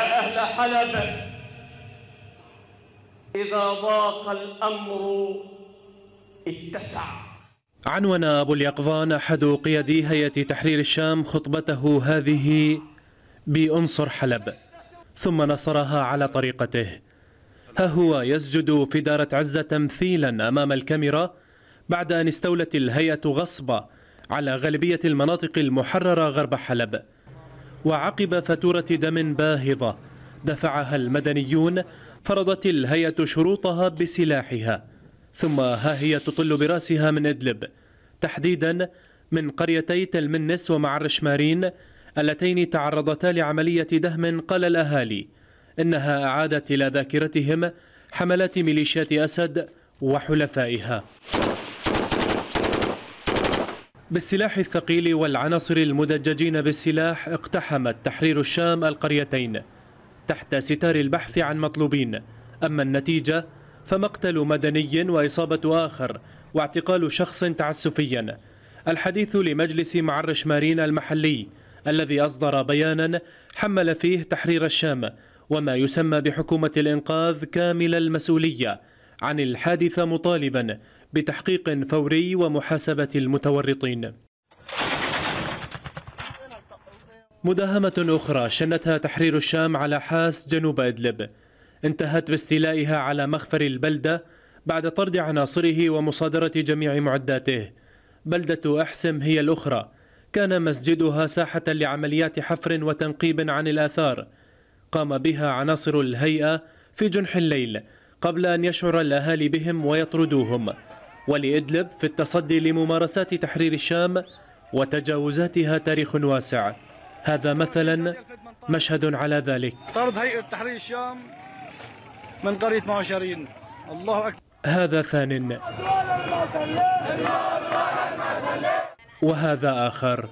أهل حلب إذا ضاق الأمر اتسع عنون أبو اليقظان أحد قيادي هيئة تحرير الشام خطبته هذه بأنصر حلب ثم نصرها على طريقته ها هو يسجد في دارة عزة تمثيلا أمام الكاميرا بعد أن استولت الهيئة غصبة على غالبية المناطق المحررة غرب حلب وعقب فاتورة دم باهظة دفعها المدنيون فرضت الهيئة شروطها بسلاحها ثم ها هي تطل براسها من إدلب تحديدا من قريتي تلمنس ومعرش مارين اللتين تعرضتا لعملية دهم قال الأهالي إنها أعادت إلى ذاكرتهم حملات ميليشيات أسد وحلفائها بالسلاح الثقيل والعناصر المدججين بالسلاح اقتحمت تحرير الشام القريتين تحت ستار البحث عن مطلوبين أما النتيجة فمقتل مدني وإصابة آخر واعتقال شخص تعسفيا الحديث لمجلس معرش مارين المحلي الذي أصدر بيانا حمل فيه تحرير الشام وما يسمى بحكومة الإنقاذ كامل المسؤولية عن الحادثة مطالبا بتحقيق فوري ومحاسبة المتورطين مداهمة أخرى شنتها تحرير الشام على حاس جنوب إدلب انتهت باستيلائها على مخفر البلدة بعد طرد عناصره ومصادرة جميع معداته بلدة أحسم هي الأخرى كان مسجدها ساحة لعمليات حفر وتنقيب عن الآثار قام بها عناصر الهيئة في جنح الليل قبل أن يشعر الأهالي بهم ويطردوهم ولإدلب في التصدي لممارسات تحرير الشام وتجاوزاتها تاريخ واسع هذا مثلا مشهد على ذلك طرد هيئة تحرير الشام من قرية معاشرين الله أكبر هذا ثان وهذا آخر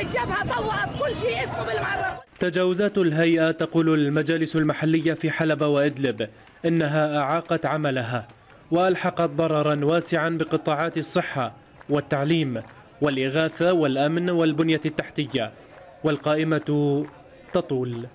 الجبهة طوعت كل شيء اسمه بالمعركة تجاوزات الهيئة تقول المجالس المحلية في حلب وإدلب إنها أعاقت عملها وألحقت ضررا واسعا بقطاعات الصحة والتعليم والإغاثة والأمن والبنية التحتية والقائمة تطول